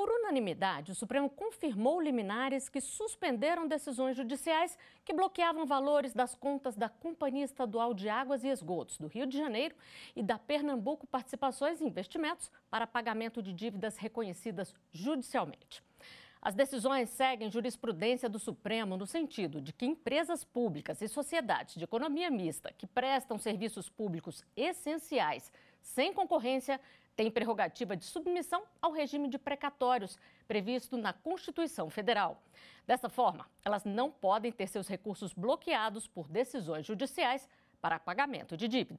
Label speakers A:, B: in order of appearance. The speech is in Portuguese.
A: Por unanimidade, o Supremo confirmou liminares que suspenderam decisões judiciais que bloqueavam valores das contas da Companhia Estadual de Águas e Esgotos do Rio de Janeiro e da Pernambuco Participações e Investimentos para pagamento de dívidas reconhecidas judicialmente. As decisões seguem jurisprudência do Supremo no sentido de que empresas públicas e sociedades de economia mista que prestam serviços públicos essenciais sem concorrência tem prerrogativa de submissão ao regime de precatórios previsto na Constituição Federal. Dessa forma, elas não podem ter seus recursos bloqueados por decisões judiciais para pagamento de dívida.